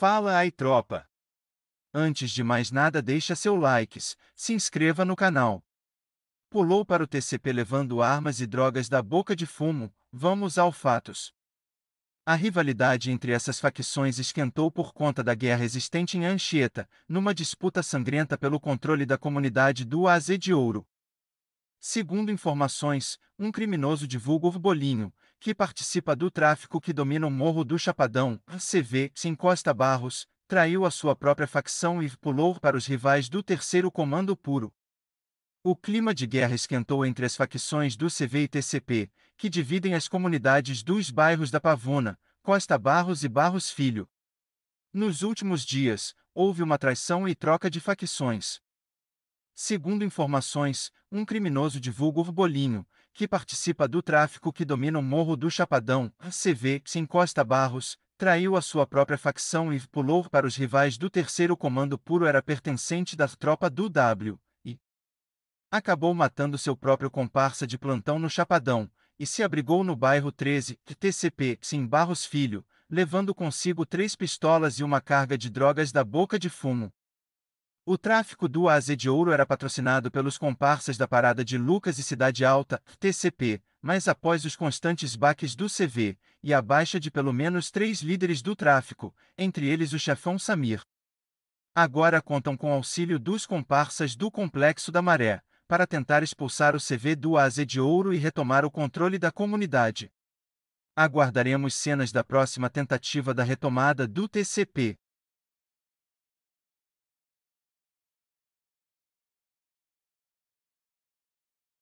Fala aí, tropa! Antes de mais nada, deixa seu likes, se inscreva no canal. Pulou para o TCP levando armas e drogas da boca de fumo, vamos ao fatos. A rivalidade entre essas facções esquentou por conta da guerra existente em Anchieta, numa disputa sangrenta pelo controle da comunidade do AZ de Ouro. Segundo informações, um criminoso divulga o bolinho, que participa do tráfico que domina o Morro do Chapadão, CV, sem Costa Barros, traiu a sua própria facção e pulou para os rivais do Terceiro Comando Puro. O clima de guerra esquentou entre as facções do CV e TCP, que dividem as comunidades dos bairros da Pavona, Costa Barros e Barros Filho. Nos últimos dias, houve uma traição e troca de facções. Segundo informações, um criminoso divulga o bolinho, que participa do tráfico que domina o Morro do Chapadão, CV, se encosta Barros, traiu a sua própria facção e pulou para os rivais do terceiro comando puro era pertencente da tropa do W, e acabou matando seu próprio comparsa de plantão no Chapadão, e se abrigou no bairro 13, TCP, em Barros Filho, levando consigo três pistolas e uma carga de drogas da boca de fumo. O tráfico do Aze de Ouro era patrocinado pelos comparsas da Parada de Lucas e Cidade Alta, TCP, mas após os constantes baques do CV e a baixa de pelo menos três líderes do tráfico, entre eles o chefão Samir, agora contam com auxílio dos comparsas do Complexo da Maré, para tentar expulsar o CV do Aze de Ouro e retomar o controle da comunidade. Aguardaremos cenas da próxima tentativa da retomada do TCP